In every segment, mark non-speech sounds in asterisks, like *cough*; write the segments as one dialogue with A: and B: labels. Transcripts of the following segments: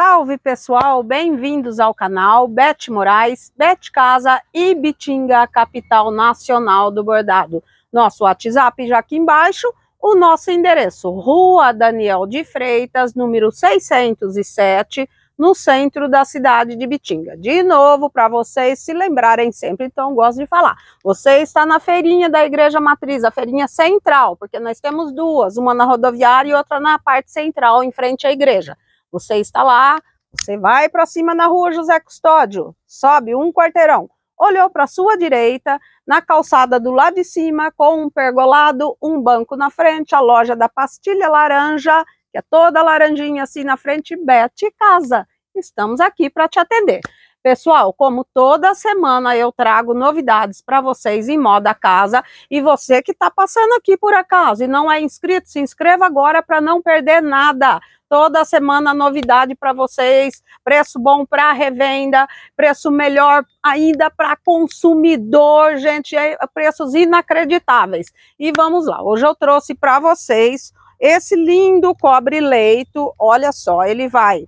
A: Salve pessoal, bem-vindos ao canal Bete Moraes, Bete Casa e Bitinga, capital nacional do bordado. Nosso WhatsApp já aqui embaixo, o nosso endereço, Rua Daniel de Freitas, número 607, no centro da cidade de Bitinga. De novo, para vocês se lembrarem sempre, então gosto de falar. Você está na feirinha da Igreja Matriz, a feirinha central, porque nós temos duas, uma na rodoviária e outra na parte central, em frente à igreja. Você está lá, você vai para cima na rua José Custódio, sobe um quarteirão, olhou para sua direita, na calçada do lado de cima, com um pergolado, um banco na frente, a loja da pastilha laranja, que é toda laranjinha assim na frente, Bete Casa. Estamos aqui para te atender. Pessoal, como toda semana eu trago novidades para vocês em moda casa e você que está passando aqui por acaso e não é inscrito, se inscreva agora para não perder nada. Toda semana novidade para vocês, preço bom para revenda, preço melhor ainda para consumidor, gente, é, é preços inacreditáveis. E vamos lá, hoje eu trouxe para vocês esse lindo cobre leito, olha só, ele vai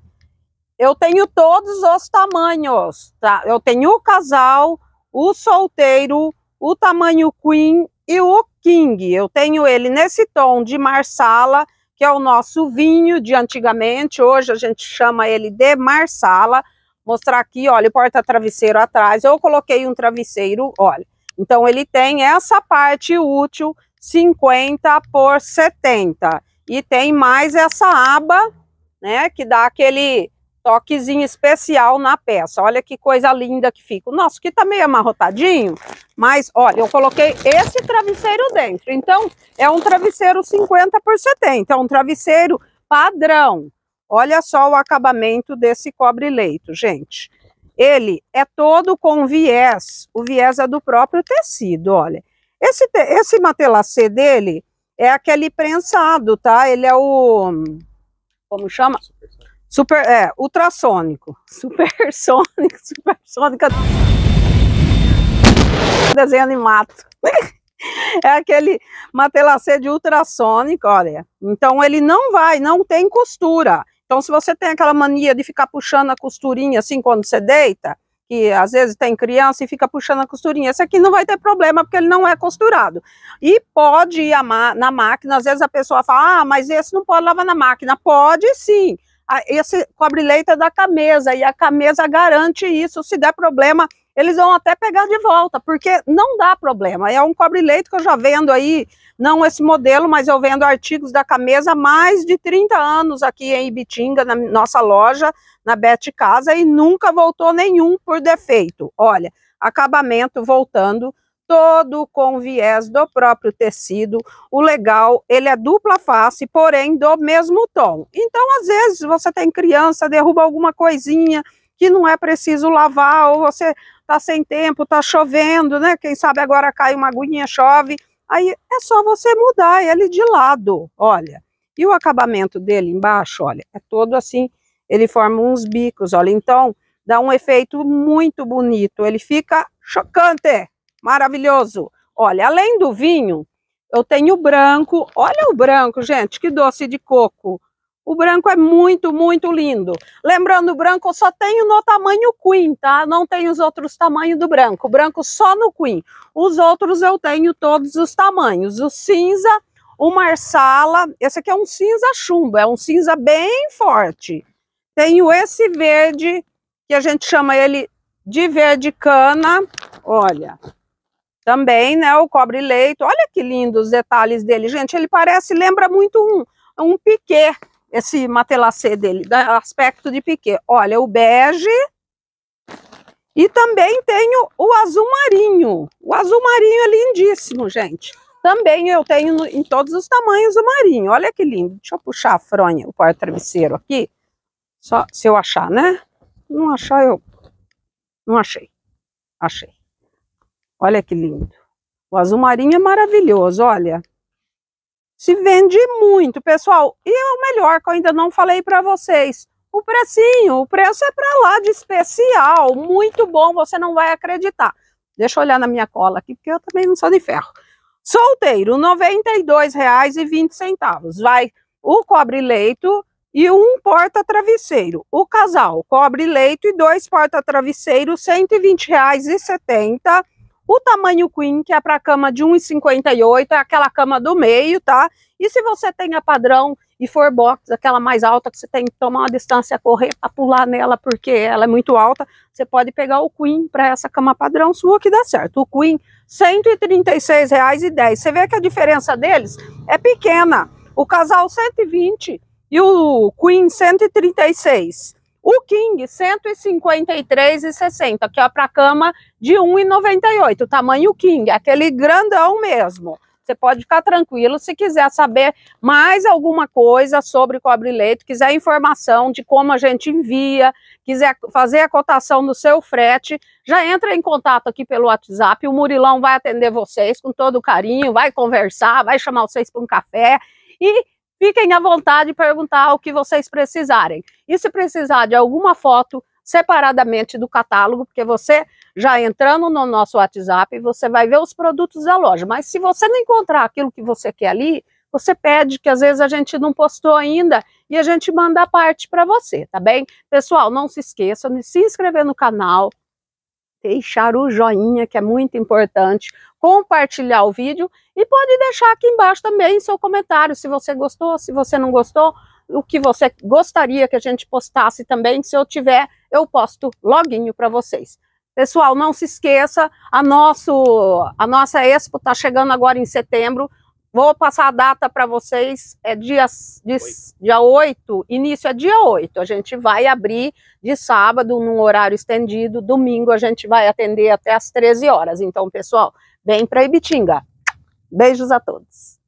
A: eu tenho todos os tamanhos, tá? Eu tenho o casal, o solteiro, o tamanho queen e o king. Eu tenho ele nesse tom de marsala, que é o nosso vinho de antigamente. Hoje a gente chama ele de marsala. Mostrar aqui, olha, o porta-travesseiro atrás. Eu coloquei um travesseiro, olha. Então ele tem essa parte útil 50 por 70 e tem mais essa aba, né, que dá aquele toquezinho especial na peça. Olha que coisa linda que fica. Nossa, que tá meio amarrotadinho, mas olha, eu coloquei esse travesseiro dentro. Então, é um travesseiro 50 por 70, é um travesseiro padrão. Olha só o acabamento desse cobre-leito, gente. Ele é todo com viés, o viés é do próprio tecido, olha. Esse, esse matelacê dele é aquele prensado, tá? Ele é o... como chama? Super, é, ultrassônico, *laughs* supersônico, supersônica. Desenho animado. *laughs* é aquele matelacê de ultrassônico, olha. Então ele não vai, não tem costura. Então se você tem aquela mania de ficar puxando a costurinha assim quando você deita, que às vezes tem criança e fica puxando a costurinha. Esse aqui não vai ter problema, porque ele não é costurado. E pode ir na máquina, às vezes a pessoa fala, ah, mas esse não pode lavar na máquina. Pode sim, esse cobre-leite é da camisa e a camisa garante isso. Se der problema, eles vão até pegar de volta, porque não dá problema. É um cobre-leite que eu já vendo aí, não esse modelo, mas eu vendo artigos da camisa há mais de 30 anos aqui em Ibitinga, na nossa loja, na Bet Casa, e nunca voltou nenhum por defeito. Olha, acabamento voltando todo com viés do próprio tecido. O legal, ele é dupla face, porém do mesmo tom. Então, às vezes, você tem criança, derruba alguma coisinha que não é preciso lavar, ou você tá sem tempo, tá chovendo, né? Quem sabe agora cai uma aguinha, chove. Aí é só você mudar ele de lado, olha. E o acabamento dele embaixo, olha, é todo assim, ele forma uns bicos, olha. Então, dá um efeito muito bonito, ele fica chocante maravilhoso. Olha, além do vinho, eu tenho branco. Olha o branco, gente, que doce de coco. O branco é muito, muito lindo. Lembrando, o branco eu só tenho no tamanho queen, tá? Não tenho os outros tamanhos do branco. O branco só no queen. Os outros eu tenho todos os tamanhos. O cinza, o marsala. Esse aqui é um cinza chumbo, é um cinza bem forte. Tenho esse verde, que a gente chama ele de verde cana. Olha, também, né, o cobre-leito, olha que lindo os detalhes dele, gente, ele parece, lembra muito um, um piquet, esse matelacê dele, aspecto de piquet. Olha, o bege, e também tenho o azul marinho, o azul marinho é lindíssimo, gente. Também eu tenho em todos os tamanhos o marinho, olha que lindo. Deixa eu puxar a fronha, o porta-travesseiro aqui, só se eu achar, né? Não achar, eu não achei. Achei. Olha que lindo. O azul marinho é maravilhoso, olha. Se vende muito, pessoal. E o melhor que eu ainda não falei para vocês, o precinho, o preço é para lá de especial, muito bom, você não vai acreditar. Deixa eu olhar na minha cola aqui, porque eu também não sou de ferro. Solteiro, R$ 92,20. Vai o cobre-leito e um porta-travesseiro. O casal, cobre-leito e dois porta-travesseiros, R$ 120,70. O tamanho queen, que é para cama de 1,58, é aquela cama do meio, tá? E se você tem a padrão e for box, aquela mais alta, que você tem que tomar uma distância, correr para pular nela, porque ela é muito alta, você pode pegar o queen para essa cama padrão sua que dá certo. O queen, R$ 136,10. Você vê que a diferença deles é pequena. O casal, 120 e o queen, 136. O King, 153,60, que é para cama de 1,98, tamanho King, aquele grandão mesmo. Você pode ficar tranquilo. Se quiser saber mais alguma coisa sobre cobre-leito, quiser informação de como a gente envia, quiser fazer a cotação do seu frete, já entra em contato aqui pelo WhatsApp. O Murilão vai atender vocês com todo carinho, vai conversar, vai chamar vocês para um café e Fiquem à vontade de perguntar o que vocês precisarem. E se precisar de alguma foto separadamente do catálogo, porque você já entrando no nosso WhatsApp, você vai ver os produtos da loja. Mas se você não encontrar aquilo que você quer ali, você pede, que às vezes a gente não postou ainda e a gente manda a parte para você, tá bem? Pessoal, não se esqueçam de se inscrever no canal, deixar o joinha, que é muito importante, compartilhar o vídeo e pode deixar aqui embaixo também seu comentário, se você gostou, se você não gostou, o que você gostaria que a gente postasse também, se eu tiver, eu posto loguinho para vocês. Pessoal, não se esqueça, a, nosso, a nossa Expo está chegando agora em setembro, Vou passar a data para vocês, é dia, de, dia 8, início é dia 8. A gente vai abrir de sábado num horário estendido, domingo a gente vai atender até às 13 horas. Então, pessoal, vem para Ibitinga. Beijos a todos.